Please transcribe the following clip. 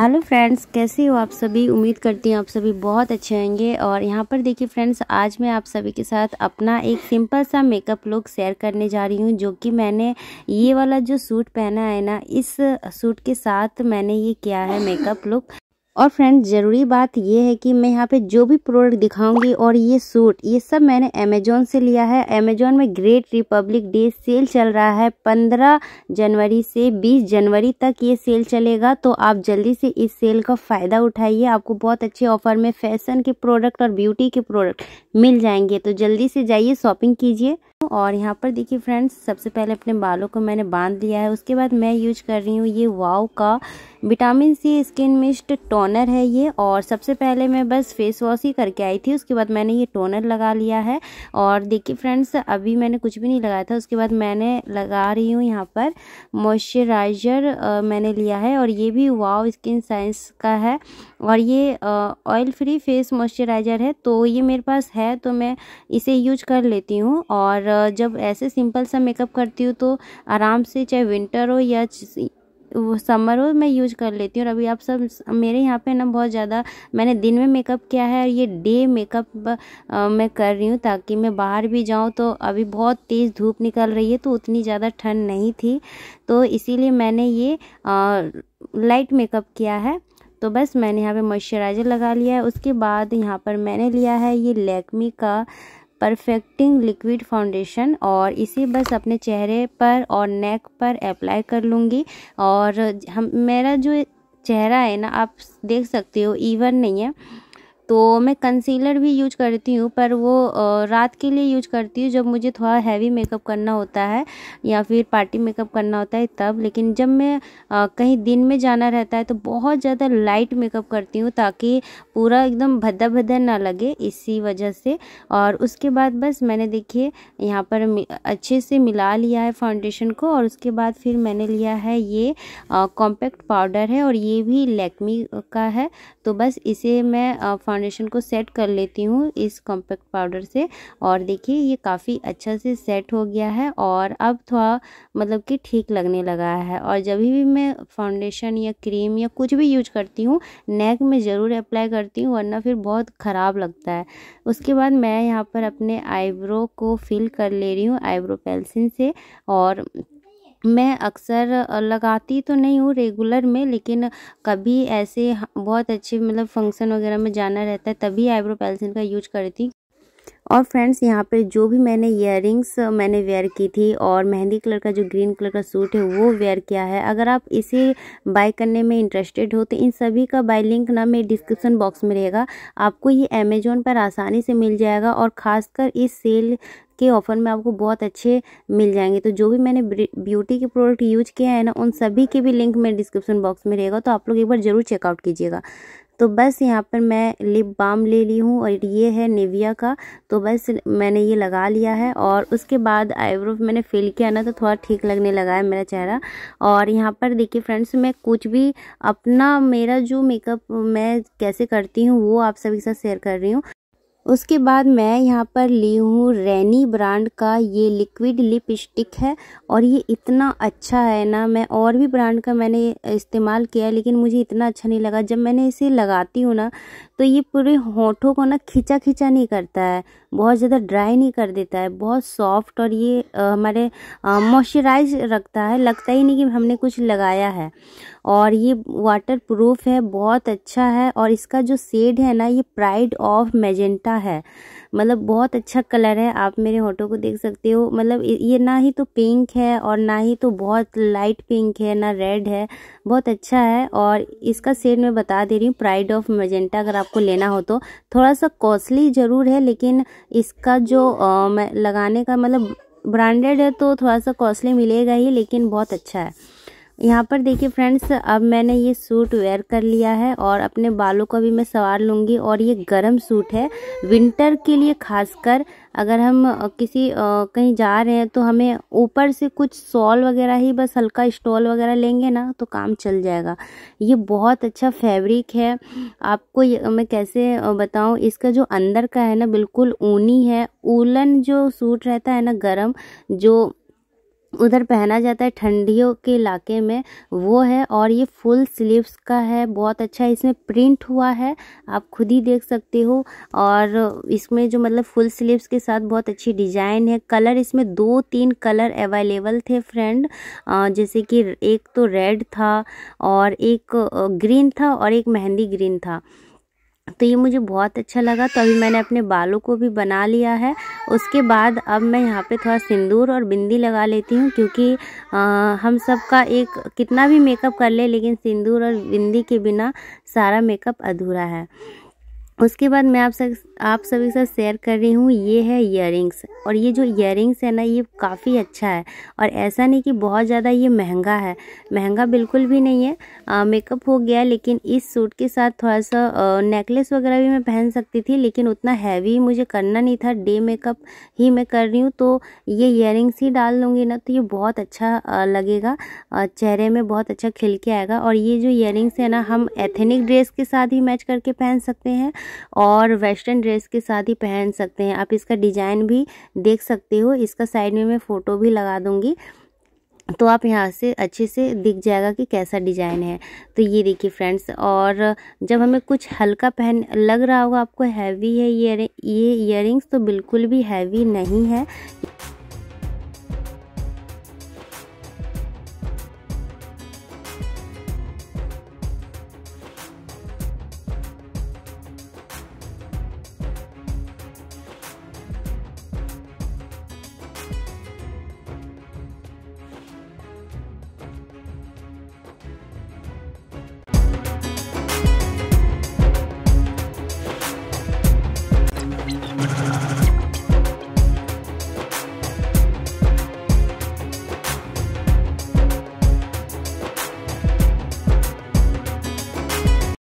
hello friends कैसे हो आप सभी उम्मीद करती हूँ आप सभी बहुत अच्छे होंगे और यहाँ पर देखिए फ्रेंड्स आज मैं आप सभी के साथ अपना एक सिंपल सा मेकअप लुक शेयर करने जा रही हूँ जो कि मैंने ये वाला जो सूट पहना है ना इस सूट के साथ मैंने ये किया है मेकअप लुक और फ्रेंड ज़रूरी बात यह है कि मैं यहाँ पे जो भी प्रोडक्ट दिखाऊंगी और ये सूट ये सब मैंने अमेजोन से लिया है अमेजोन में ग्रेट रिपब्लिक डे सेल चल रहा है पंद्रह जनवरी से बीस जनवरी तक ये सेल चलेगा तो आप जल्दी से इस सेल का फ़ायदा उठाइए आपको बहुत अच्छे ऑफर में फैशन के प्रोडक्ट और ब्यूटी के प्रोडक्ट मिल जाएंगे तो जल्दी से जाइए शॉपिंग कीजिए और यहाँ पर देखिए फ्रेंड्स सबसे पहले अपने बालों को मैंने बांध लिया है उसके बाद मैं यूज कर रही हूँ ये वाव का vitamin C skin mist toner है ये और सबसे पहले मैं बस फेस वॉश ही करके आई थी उसके बाद मैंने ये टोनर लगा लिया है और देखिए फ्रेंड्स अभी मैंने कुछ भी नहीं लगाया था उसके बाद मैंने लगा रही हूँ यहाँ पर मॉइस्चराइज़र मैंने लिया है और ये भी वाव स्किन साइंस का है और ये ऑयल फ्री फेस मॉइस्चराइज़र है तो ये मेरे पास है तो मैं इसे यूज कर लेती हूँ और जब ऐसे सिंपल सा मेकअप करती हूँ तो आराम से चाहे विंटर हो या वो समर हो मैं यूज कर लेती हूँ और अभी आप सब मेरे यहाँ पे ना बहुत ज़्यादा मैंने दिन में मेकअप किया है और ये डे मेकअप मैं कर रही हूँ ताकि मैं बाहर भी जाऊँ तो अभी बहुत तेज़ धूप निकल रही है तो उतनी ज़्यादा ठंड नहीं थी तो इसीलिए मैंने ये आ, लाइट मेकअप किया है तो बस मैंने यहाँ पे मॉइस्चराइज़र लगा लिया है उसके बाद यहाँ पर मैंने लिया है ये लैक्मी का परफेक्टिंग लिक्विड फाउंडेशन और इसे बस अपने चेहरे पर और नेक पर अप्लाई कर लूँगी और हम मेरा जो चेहरा है ना आप देख सकते हो इवन नहीं है तो मैं कंसीलर भी यूज करती हूँ पर वो रात के लिए यूज करती हूँ जब मुझे थोड़ा हैवी मेकअप करना होता है या फिर पार्टी मेकअप करना होता है तब लेकिन जब मैं कहीं दिन में जाना रहता है तो बहुत ज़्यादा लाइट मेकअप करती हूँ ताकि पूरा एकदम भद्दा भद्दा ना लगे इसी वजह से और उसके बाद बस मैंने देखिए यहाँ पर अच्छे से मिला लिया है फाउंडेशन को और उसके बाद फिर मैंने लिया है ये कॉम्पैक्ट पाउडर है और ये भी लैक्मी का है तो बस इसे मैं फाउंडेशन को सेट कर लेती हूँ इस कॉम्पैक्ट पाउडर से और देखिए ये काफ़ी अच्छा से सेट हो गया है और अब थोड़ा मतलब कि ठीक लगने लगा है और जब भी मैं फाउंडेशन या क्रीम या कुछ भी यूज करती हूँ नेक में ज़रूर अप्लाई करती हूँ वरना फिर बहुत ख़राब लगता है उसके बाद मैं यहाँ पर अपने आईब्रो को फिल कर ले रही हूँ आईब्रो पेंसिल से और मैं अक्सर लगाती तो नहीं हूँ रेगुलर में लेकिन कभी ऐसे बहुत अच्छे मतलब फंक्शन वगैरह में जाना रहता है तभी आईब्रो पेंसिल का यूज करती और फ्रेंड्स यहाँ पे जो भी मैंने इयर मैंने वेयर की थी और मेहंदी कलर का जो ग्रीन कलर का सूट है वो वेयर किया है अगर आप इसे बाय करने में इंटरेस्टेड हो तो इन सभी का बाय लिंक ना मेरे डिस्क्रिप्सन बॉक्स में रहेगा आपको ये अमेजोन पर आसानी से मिल जाएगा और ख़ासकर इस सेल के ऑफ़र में आपको बहुत अच्छे मिल जाएंगे तो जो भी मैंने ब्यूटी के प्रोडक्ट यूज किया है ना उन सभी के भी लिंक मेरे डिस्क्रिप्शन बॉक्स में रहेगा तो आप लोग एक बार ज़रूर चेकआउट कीजिएगा तो बस यहाँ पर मैं लिप बाम ले ली हूँ और ये है निविया का तो बस मैंने ये लगा लिया है और उसके बाद आईब्रो मैंने फिल किया ना तो थोड़ा ठीक लगने लगा है मेरा चेहरा और यहाँ पर देखिए फ्रेंड्स मैं कुछ भी अपना मेरा जो मेकअप मैं कैसे करती हूँ वो आप सभी के साथ शेयर कर रही हूँ उसके बाद मैं यहाँ पर ली हूँ रैनी ब्रांड का ये लिक्विड लिप स्टिक है और ये इतना अच्छा है ना मैं और भी ब्रांड का मैंने इस्तेमाल किया है लेकिन मुझे इतना अच्छा नहीं लगा जब मैंने इसे लगाती हूँ ना तो ये पूरे होठों को ना खिंचा खिंचा नहीं करता है बहुत ज़्यादा ड्राई नहीं कर देता है बहुत सॉफ्ट और ये आ, हमारे मॉइस्चराइज रखता है लगता ही नहीं कि हमने कुछ लगाया है और ये वाटर प्रूफ है बहुत अच्छा है और इसका जो सेड है ना ये प्राइड ऑफ मैजेंटा है मतलब बहुत अच्छा कलर है आप मेरे होटो को देख सकते हो मतलब ये ना ही तो पिंक है और ना ही तो बहुत लाइट पिंक है ना रेड है बहुत अच्छा है और इसका सेड मैं बता दे रही हूँ प्राइड ऑफ मैजेंटा अगर आपको लेना हो तो थोड़ा सा कॉस्टली ज़रूर है लेकिन इसका जो आ, लगाने का मतलब ब्रांडेड है तो थोड़ा सा कॉस्टली मिलेगा ही लेकिन बहुत अच्छा है यहाँ पर देखिए फ्रेंड्स अब मैंने ये सूट वेयर कर लिया है और अपने बालों को भी मैं सवार लूँगी और ये गर्म सूट है विंटर के लिए खासकर अगर हम किसी कहीं जा रहे हैं तो हमें ऊपर से कुछ सॉल वगैरह ही बस हल्का स्टॉल वगैरह लेंगे ना तो काम चल जाएगा ये बहुत अच्छा फैब्रिक है आपको ये, मैं कैसे बताऊँ इसका जो अंदर का है ना बिल्कुल ऊनी है ऊलन जो सूट रहता है ना गर्म जो उधर पहना जाता है ठंडियों के इलाके में वो है और ये फुल स्लीव्स का है बहुत अच्छा इसमें प्रिंट हुआ है आप खुद ही देख सकते हो और इसमें जो मतलब फुल स्लीव्स के साथ बहुत अच्छी डिजाइन है कलर इसमें दो तीन कलर अवेलेबल थे फ्रेंड जैसे कि एक तो रेड था और एक ग्रीन था और एक मेहंदी ग्रीन था तो ये मुझे बहुत अच्छा लगा तो अभी मैंने अपने बालों को भी बना लिया है उसके बाद अब मैं यहाँ पे थोड़ा सिंदूर और बिंदी लगा लेती हूँ क्योंकि आ, हम सब का एक कितना भी मेकअप कर ले लेकिन सिंदूर और बिंदी के बिना सारा मेकअप अधूरा है उसके बाद मैं आप सब आप सभी से साथ शेयर कर रही हूँ ये है इयर और ये जो इयर है ना ये काफ़ी अच्छा है और ऐसा नहीं कि बहुत ज़्यादा ये महंगा है महंगा बिल्कुल भी नहीं है मेकअप हो गया लेकिन इस सूट के साथ थोड़ा सा नेकलेस वगैरह भी मैं पहन सकती थी लेकिन उतना हैवी मुझे करना नहीं था डे मेकअप ही मैं कर रही हूँ तो ये इयर ही डाल लूँगी ना तो ये बहुत अच्छा आ, लगेगा आ, चेहरे में बहुत अच्छा खिल के आएगा और ये जो इयर है ना हम एथेनिक ड्रेस के साथ ही मैच करके पहन सकते हैं और वेस्टर्न ड्रेस के साथ ही पहन सकते हैं आप इसका डिज़ाइन भी देख सकते हो इसका साइड में मैं फ़ोटो भी लगा दूँगी तो आप यहाँ से अच्छे से दिख जाएगा कि कैसा डिज़ाइन है तो ये देखिए फ्रेंड्स और जब हमें कुछ हल्का पहन लग रहा होगा आपको हैवी है ये ये इयर तो बिल्कुल भी हैवी नहीं है